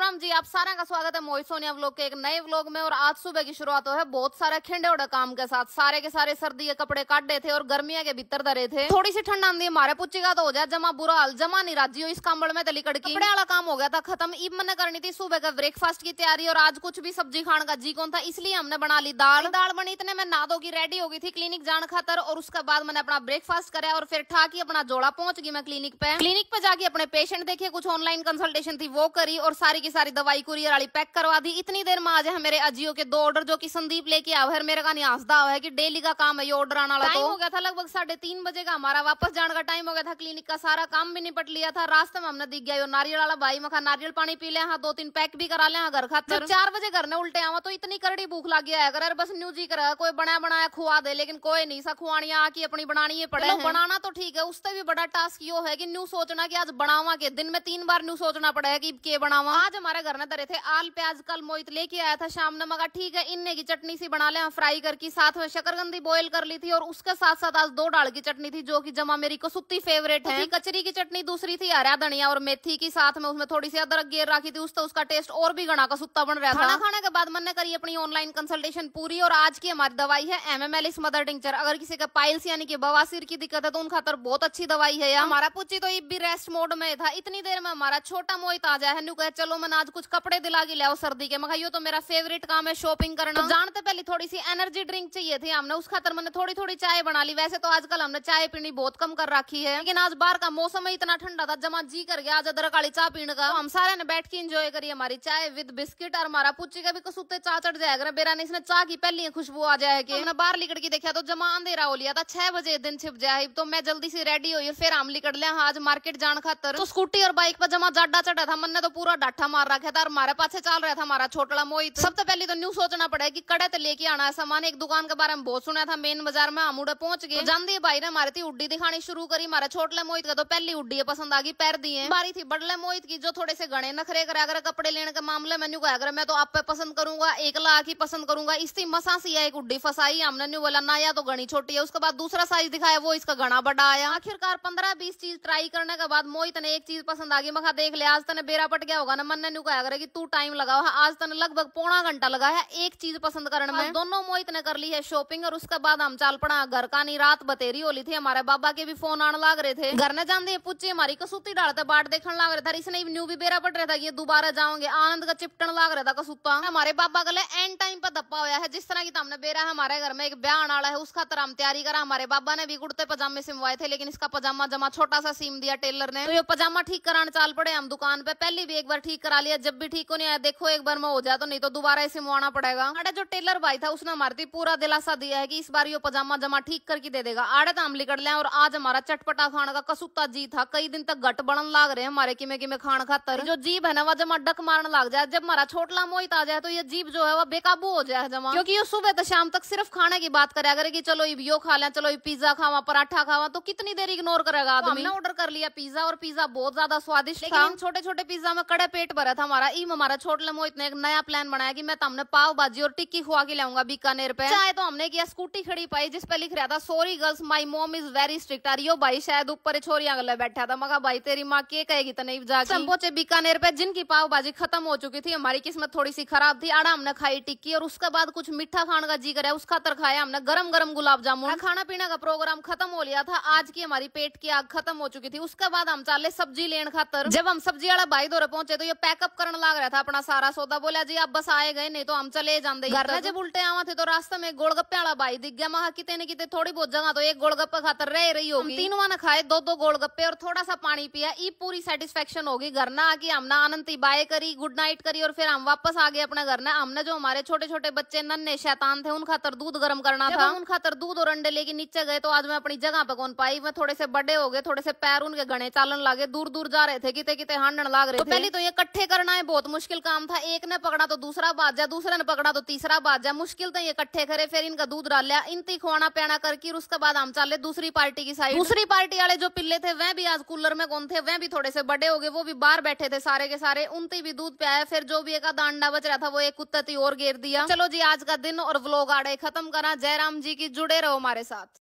राम राम जी आप सारे का स्वागत है मोहित सोनिया व्लॉग के एक नए व्लॉग में और आज सुबह की शुरुआत हो तो है बहुत सारे खिंडे उड़े काम के साथ सारे के सारे सर्दी के कपड़े काटे थे और गर्मिया के भीतर धरे थे थोड़ी सी ठंड आंधी हमारे पुची का तो हो जाए जमा बुरा हाल जमा नहीं राजी हो इस काम में तली कड़की कपड़े वाला काम हो गया था खत्म ईब मैंने करनी थी सुबह का ब्रेकफास्ट की तैयारी और आज कुछ भी सब्जी खाने का जी कौन था इसलिए हमने बना ली दाल हाँ। दाल बनी इतने में दो की रेडी हो गई थी क्लिनिक जान खातर और उसके बाद मैंने अपना ब्रेकफास्ट कराया और फिर ठा की अपना जोड़ा पहुंच गई मैं क्लिनिक पे क्लिनिक पे जाके अपने पेशेंट देखे कुछ ऑनलाइन कंसल्टेशन थी वो करी और सारी की सारी दवाई कुरियर वाली पैक करवा दी इतनी देर में आज है मेरे अजियो के दो ऑर्डर जो कि संदीप लेके आओ है मेरे का नियासदा है कि डेली का काम है ये ऑर्डर आना वाला तो हो गया था लगभग साढ़े तीन बजे का हमारा वापस जाने का टाइम हो गया था क्लिनिक का सारा काम भी निपट लिया था रास्ते में हमने दिख गया नारियल वाला भाई मखा नारियल पानी पी लिया हाँ, दो तीन पैक भी करा लिया घर खाते चार बजे घर ने उल्टे आवा तो इतनी करड़ी भूख लग गया है अगर बस न्यू जी कर कोई बनाया बनाया खुआ दे लेकिन कोई नहीं सा खुआनिया आके अपनी बनानी है पड़े बनाना तो ठीक है उससे भी बड़ा टास्क यो है की न्यू सोचना की आज बनावा के दिन में तीन बार न्यू सोचना पड़ा है की के बनावा आज हमारा घर ना थे आल प्याज कल मोहित लेके आया था शाम ने मगा ठीक है इनने की चटनी सी बना ले फ्राई करके साथ में शकरगंदी बॉयल कर ली थी और उसके साथ साथ आज दो डाल की चटनी थी जो की जमा मेरी कसुत्ती फेवरेट है कचरी की चटनी दूसरी थी हरा धनिया और मेथी की साथ में उसमें थोड़ी सी अदरक गेर रखी थी उससे तो उसका टेस्ट और भी गणा कसुत्ता बन रहा था खाना खाने के बाद मन ने करी अपनी ऑनलाइन कंसल्टेशन पूरी और आज की हमारी दवाई है एम एम एल इस मदर टिंचर अगर किसी का पाइल्स यानी कि बवासीर की दिक्कत है तो उन खातर बहुत अच्छी दवाई है हमारा पूछी तो भी रेस्ट मोड में था इतनी देर में हमारा छोटा मोहित आ जाए है चलो मन आज कुछ कपड़े दिला के लिया सर्दी के मैं यो तो मेरा फेवरेट काम है शॉपिंग करना तो जानते तो पहले थोड़ी सी एनर्जी ड्रिंक चाहिए थी हमने उस खातर मैंने थोड़ी थोड़ी चाय बना ली वैसे तो आजकल हमने चाय पीनी बहुत कम कर रखी है लेकिन आज बाहर का मौसम ही इतना ठंडा था जमा जी कर गया आज अदरक वाली चाय पीने का हम सारे ने बैठ के इंजॉय करी हमारी चाय विद बिस्किट और हमारा पुची का भी कसूते चा चढ़ जाएगा बेरा ने इसने चाह की पहली खुशबू आ जाएगी हमने बाहर लिकड़ के देखा तो जमा अंधेरा हो लिया था छह बजे दिन छिप जाए तो मैं जल्दी से रेडी हुई फिर हम लिकड़ लिया हाँ, आज मार्केट जान खातर तो स्कूटी और बाइक पर जमा जाडा चढ़ा था मन ने तो पूरा डाठा मार रखे था और हमारे पास चल रहा था हमारा छोटा मोहित सबसे पहले तो न्यू सोचना पड़ेगा की कड़े तो लेके आना है सामान एक दुकान के बारे में बहुत सुना था मेन बाजार में हम उड़े पहुंच गए तो जानते भाई ने हमारे थी उड्डी दिखानी शुरू करी हमारे छोटे मोहित का तो पहली उड्डी पसंद आ गई पैर दिए बारी थी बड़ले मोहित की जो थोड़े से गणे नखरे करा अगर कपड़े लेने के मामले में न्यू कहा मैं तो आप पे पसंद करूंगा एक लाख ही पसंद करूंगा इसी मसा सी एक उड्डी फसाई हमने न्यू बोला ना या तो गणी छोटी है उसके बाद दूसरा साइज दिखाया वो इसका गणा बड़ा आया आखिरकार पंद्रह बीस चीज ट्राई करने के बाद मोहित ने एक चीज पसंद आ गई मखा देख लिया आज तेने बेरा पट गया होगा ना मन ने कहा करे कि तू टाइम लगा हुआ आज तक लगभग पौना घंटा लगा है एक चीज पसंद करने में हाँ। दोनों मोहित ने कर ली है शॉपिंग और उसके बाद हम चल पड़ा घर का नहीं रात बतेरी होली थी हमारे बाबा के भी फोन आने लग रहे थे घर ने जानते हैं पूछे हमारी कसूती डालते बाट देखने लग रहे था इसने न्यू भी बेरा पट रहा था ये दोबारा जाओगे आनंद का चिपटन लग रहा था कसूता हमारे बाबा का एंड टाइम पर दप्पा हुआ है जिस तरह की तमने तो बेरा है हमारे घर में एक ब्याह आने वाला है उसका तरह हम तैयारी करा हमारे बाबा ने भी कुर्ते पजामे सिमवाए थे लेकिन इसका पजामा जमा छोटा सा सीम दिया टेलर ने तो ये पजामा ठीक कराने चाल पड़े हम दुकान पे पहले भी एक बार ठीक करा लिया जब भी ठीक होने आया देखो एक बार मैं हो जाए तो नहीं तो दोबारा इसे मुआना पड़ेगा आड़े जो टेलर भाई था उसने हमारे पूरा दिलासा दिया है की इस बार ये पजामा जमा ठीक करके दे देगा आड़े तो हम लिकड़ लिया और आज हमारा चटपटा खाने का कसूता जी था कई दिन तक घट बढ़न लाग रहे हमारे किमे किमे खान खातर जो जीभ है ना वह जमा डक मारने लग जाए जब हमारा छोटला मोहित आ जाए तो ये जीभ जो है वह बेकाबू हो जाए जमा क्योंकि ये सुबह तो शाम तक सिर्फ खाने की बात करे अगर की चलो यो खा लें चलो पिज्जा खावा पराठा खावा तो कितनी देर इग्नोर करेगा तो आदमी ऑर्डर कर लिया पिज्जा और पिज्जा बहुत ज्यादा स्वादिष्ट लेकिन छोटे छोटे पिज्जा में कड़े पेट था हमारा इम हमारा छोट मोहित ने एक नया प्लान बनाया कि मैं तुमने तो पाव बाजी और टिक्की खुआ के लाऊंगा बीकानेर पे चाहे तो हमने किया स्कूटी खड़ी पाई जिस पे लिख रहा था sorry girls my mom is very strict आर यो भाई शायद ऊपर छोरिया गले बैठा था मगा भाई तेरी माँ के कहेगी तो नहीं जा पहुंचे बीकानेर पे जिनकी पाव बाजी खत्म हो चुकी थी हमारी किस्मत थोड़ी सी खराब थी आड़ा हमने खाई टिक्की और उसके बाद कुछ मीठा खान का जी कराया उस खातर खाया हमने गरम गरम गुलाब जामुन खाना पीना का प्रोग्राम खत्म हो लिया था आज की हमारी पेट की आग खत्म हो चुकी थी उसके बाद हम चाले सब्जी लेने खातर जब हम सब्जी वाला भाई दौरे पहुंचे तो ये पैकअप करने लग रहा था अपना सारा सौदा बोलिया जी आप बस आए गए नहीं तो हम चले जाते जब तो- उल्टे आवा थे तो रास्ते में गोलगप्पे वाला भाई दिख गया महा कितने कितने थोड़ी बहुत जगह तो एक गोलगप्पा खातर रह रही होगी तीन वहां खाए दो दो गोलगप्पे और थोड़ा सा पानी पिया ये पूरी सेटिस्फेक्शन होगी घर ना आके हमने आनंद बाय करी गुड नाइट करी और फिर हम वापस आ गए अपने घर ना हमने जो हमारे छोटे छोटे बच्चे नन्हे शैतान थे उन खातर दूध गर्म करना था उन खातर दूध और अंडे लेके नीचे गए तो आज मैं अपनी जगह पे कौन पाई मैं थोड़े से बड़े हो गए थोड़े से पैर उनके घने चालन लागे दूर दूर जा रहे थे कितने कितने हांडन लाग रहे तो पहले तो ये कट्ठे इकट्ठे करना है बहुत मुश्किल काम था एक ने पकड़ा तो दूसरा जा दूसरे ने पकड़ा तो तीसरा बाज जा मुश्किल तो ये इकट्ठे करे फिर इनका दूध डाल लिया ती खुआना पैना करके उसके बाद हम चले दूसरी पार्टी की साइड दूसरी पार्टी वाले जो पिल्ले थे वह भी आज कूलर में कौन थे वह भी थोड़े से बड़े हो गए वो भी बाहर बैठे थे सारे के सारे उनती भी दूध पिया फिर जो भी एक दांडा बच रहा था वो एक कुत्ते थी और घेर दिया चलो जी आज का दिन और व्लॉग आड़े खत्म करा जयराम जी की जुड़े रहो हमारे साथ